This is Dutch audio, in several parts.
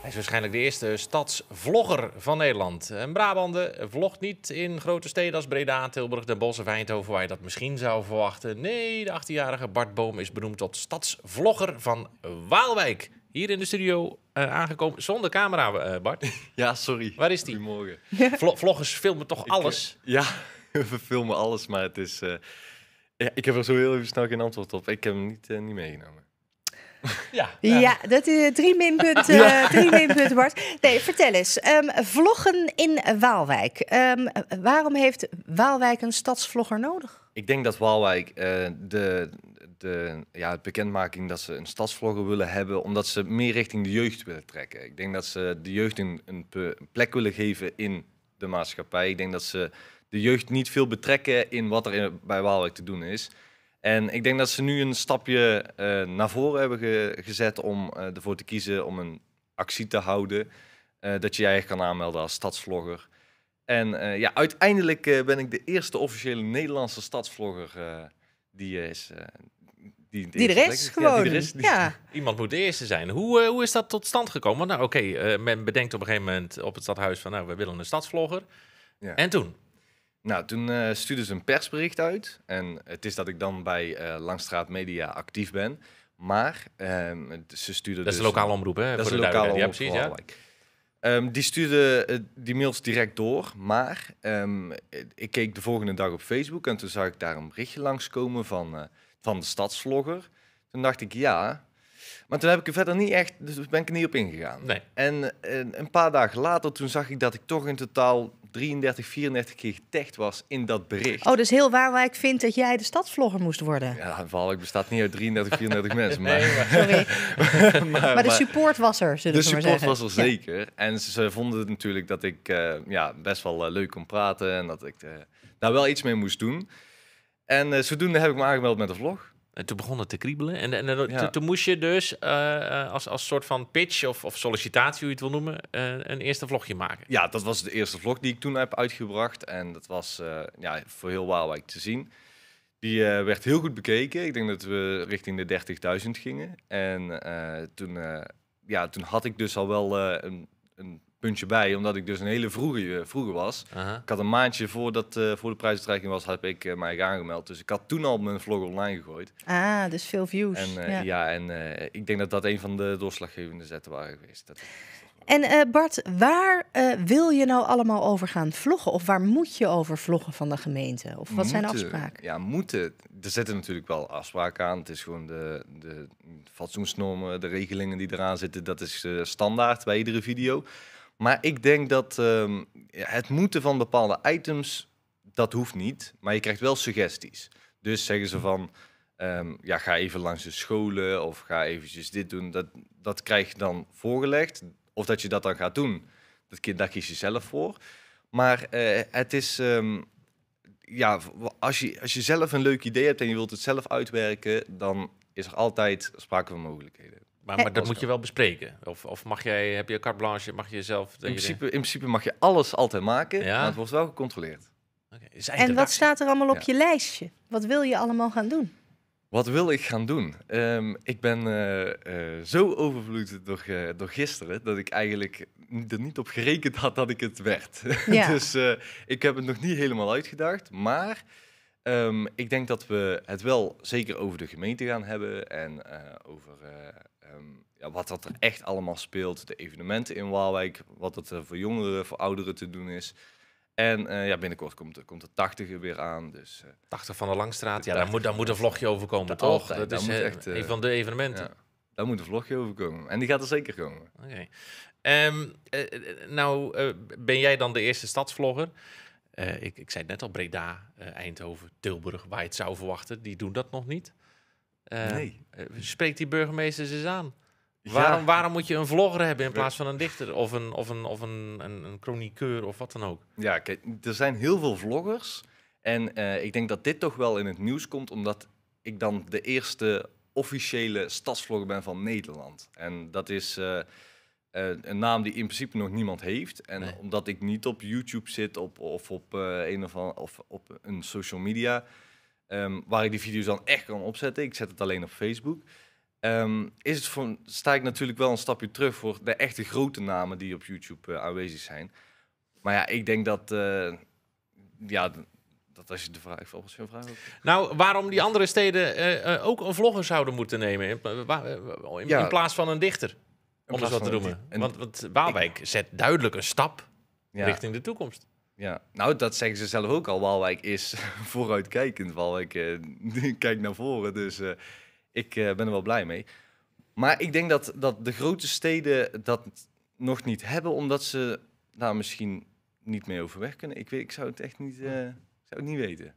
Hij is waarschijnlijk de eerste stadsvlogger van Nederland. Een Brabander vlogt niet in grote steden als Breda, Tilburg, Den Bosch of Eindhoven, waar je dat misschien zou verwachten. Nee, de 18-jarige Bart Boom is benoemd tot stadsvlogger van Waalwijk. Hier in de studio eh, aangekomen zonder camera, eh, Bart. Ja, sorry. Waar is die? Goedemorgen. vloggers filmen toch alles? Eh, ja, we filmen alles, maar het is... ik heb er zo heel even snel geen antwoord op. Ik heb hem niet, niet meegenomen. Ja, ja. dat is drie minpunten, ja. Eh, drie minpunten Bart. Nee, vertel eens. Ehm, vloggen in Waalwijk. Ehm, waarom heeft Waalwijk een stadsvlogger nodig? Ik denk dat Waalwijk eh, de, de ja, het bekendmaking dat ze een stadsvlogger willen hebben, omdat ze meer richting de jeugd willen trekken. Ik denk dat ze de jeugd een, een plek willen geven in de maatschappij. Ik denk dat ze de jeugd niet veel betrekken in wat er bij Waalwijk te doen is. En ik denk dat ze nu een stapje eh, naar voren hebben gezet om eh, ervoor te kiezen om een actie te houden. Eh, dat je je kan aanmelden als stadsvlogger. En ja, uiteindelijk ben ik de eerste officiële Nederlandse stadsvlogger die is. die, er is, gewoon. die er is, gewoon. ja. Iemand moet de eerste zijn. Hoe, hoe is dat tot stand gekomen? Nou, oké, men bedenkt op een gegeven moment op het stadhuis van, nou, we willen een stadsvlogger. Ja. En toen? Nou, toen uh, eh, stuurde ze een persbericht uit. En het is dat ik dan bij eh, Langstraat Media actief ben. Maar ehm, ze stuurde. Dat is de dus- lokale omroep, hè? Dat is de, lokale omroep. Ja, precies. Ja. Ehm, die stuurde eh, die mails direct door. Maar ehm, ik keek de volgende dag op Facebook. En toen zag ik daar een berichtje langskomen van, van de stadsvlogger. Toen dacht ik, ja, maar toen heb ik er verder niet echt, dus ben ik er niet op ingegaan. Nee. En, eh, een paar dagen later, toen zag ik dat ik toch in totaal 33, 34 keer getagd was in dat bericht. Oh, dus heel waar ik vind dat jij de stadsvlogger moest worden. Ja, ik bestaat niet uit 33, 34 mensen. Maar, nee, maar. Sorry. maar, de support was er, zullen we maar zeggen. De support was er zeker. En ze, vonden natuurlijk dat ik eh, ja, best wel eh, leuk kon praten en dat ik uh, daar wel iets mee moest doen. En zodoende heb ik me aangemeld met de vlog. En eh, toen begon het te kriebelen. En, en, en ja. toen, moest je dus eh, eh, als, als soort van pitch of, of sollicitatie, hoe je het wil noemen, een eerste vlogje maken. Ja, dat was de eerste vlog die ik toen heb uitgebracht. En dat was ja, voor heel Waalwijk te zien. Die werd heel goed bekeken. Ik denk dat we richting de 30.000 gingen. En toen, ja, toen had ik dus al wel een, een puntje bij, omdat ik dus een hele vroege, eh, vroeger was. Ik had een maandje voordat eh, voor de prijsuitreiking was, heb ik eh, mij aangemeld. Dus ik had toen al mijn vlog online gegooid. Ah, dus veel views. En, ja. en ik denk dat dat een van de doorslaggevende zetten waren geweest. Dat... En Bart, waar wil je nou allemaal over gaan vloggen? Of waar moet je over vloggen van de gemeente? Of wat zijn afspraken? Ja, moeten. Er zitten natuurlijk wel afspraken aan. Het is gewoon de, de fatsoensnormen, de regelingen die eraan zitten, dat is eh, standaard bij iedere video. Maar ik denk dat ehm, het moeten van bepaalde items, dat hoeft niet. Maar je krijgt wel suggesties. Dus zeggen ze van, ehm, ja, ga even langs de scholen of ga eventjes dit doen. Dat, dat krijg je dan voorgelegd. Of dat je dat dan gaat doen, dat, daar kies je zelf voor. Maar eh, het is... Ehm, ja, als je, als je zelf een leuk idee hebt en je wilt het zelf uitwerken, dan is er altijd sprake van mogelijkheden. Maar, maar dat moet je wel bespreken. Of, of mag jij, heb je carte blanche, mag je zelf... In principe, in principe mag je alles altijd maken, ja? maar het wordt wel gecontroleerd. Okay. En wat staat er allemaal op je lijstje? Wat wil je allemaal gaan doen? Wat wil ik gaan doen? Ehm, ik ben eh, eh, zo overvloed door, eh, door gisteren dat ik eigenlijk er niet op gerekend had dat ik het werd. Ja. dus ik heb het nog niet helemaal uitgedacht, maar Ehm, ik denk dat we het wel zeker over de gemeente gaan hebben en eh, over eh, ehm, ja, wat dat er echt allemaal speelt. De evenementen in Waalwijk, wat dat er voor jongeren, voor ouderen te doen is. En eh, ja, binnenkort komt, komt de 80 weer aan. Dus, 80 van de Langstraat, ja, daar moet, daar moet een vlogje over komen, toch? dat is echt, een van de evenementen. daar moet een vlogje over komen. En die gaat er zeker komen. Oké. Ehm, nou, ben jij dan de eerste stadsvlogger? Eh, ik, ik zei net al Breda, eh, Eindhoven, Tilburg, waar je het zou verwachten, die doen dat nog niet. Uh, nee. Spreek die burgemeesters eens aan. Waarom, waarom moet je een vlogger hebben in plaats van een dichter of een, of een, of een, een, een chroniqueur of wat dan ook? Ja, kijk, er zijn heel veel vloggers. En ik denk dat dit toch wel in het nieuws komt, omdat ik dan de eerste officiële stadsvlogger ben van Nederland. En dat is eh, een naam die in principe nog niemand heeft. En omdat ik niet op YouTube zit op, of op, eh, een of, of op een social media, ehm, waar ik die video's dan echt kan opzetten, ik zet het alleen op Facebook, ehm, is het sta ik natuurlijk wel een stapje terug voor de echte grote namen die op YouTube eh, aanwezig zijn. Maar ja, ik denk dat, ja, dat als je de vraag, volgens Nou, waarom die andere steden ook een vlogger zouden moeten nemen in, in, plaats van een dichter? om dat wat te doen. want, want Waalwijk zet duidelijk een stap ja. richting de toekomst. Ja, nou dat zeggen ze zelf ook al. Waalwijk is vooruitkijkend. Waalwijk eh, kijkt naar voren, dus eh, ik eh, ben er wel blij mee. Maar ik denk dat, dat de grote steden dat nog niet hebben, omdat ze daar misschien niet mee overweg kunnen. Ik, weet, ik zou het echt niet, eh, zou niet weten.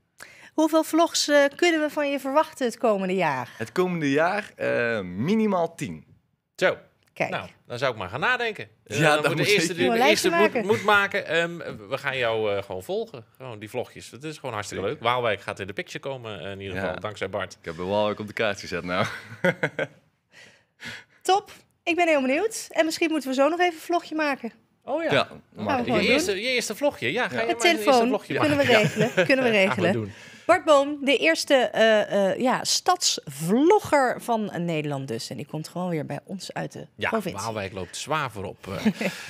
Hoeveel vlogs kunnen we van je verwachten het komende jaar? Het komende jaar minimaal tien. Zo. Kijk. Nou, dan zou ik maar gaan nadenken. Eh, ja, uh, dan moet de eerste, de, de eerste Moet, maken. Ehm, we gaan jou eh, gewoon volgen. Gewoon die vlogjes. Dat is gewoon hartstikke leuk. Waalwijk gaat in de picture komen, eh, in ieder geval. Dankzij Bart. Ik heb wel Waalwijk op de kaart gezet nou. Top. Ik ben heel benieuwd. En misschien moeten we zo nog even een vlogje maken. Oh ja. ja je, eerste, je eerste vlogje. Ja, ga je, maar je eerste Vlogje kunnen, We regelen, kunnen we regelen. Kunnen we regelen. Bart Boom, de eerste eh, eh, ja, stadsvlogger van Nederland dus. En die komt gewoon weer bij ons uit de provincie. Ja, Waalwijk loopt zwaar voorop. Eh.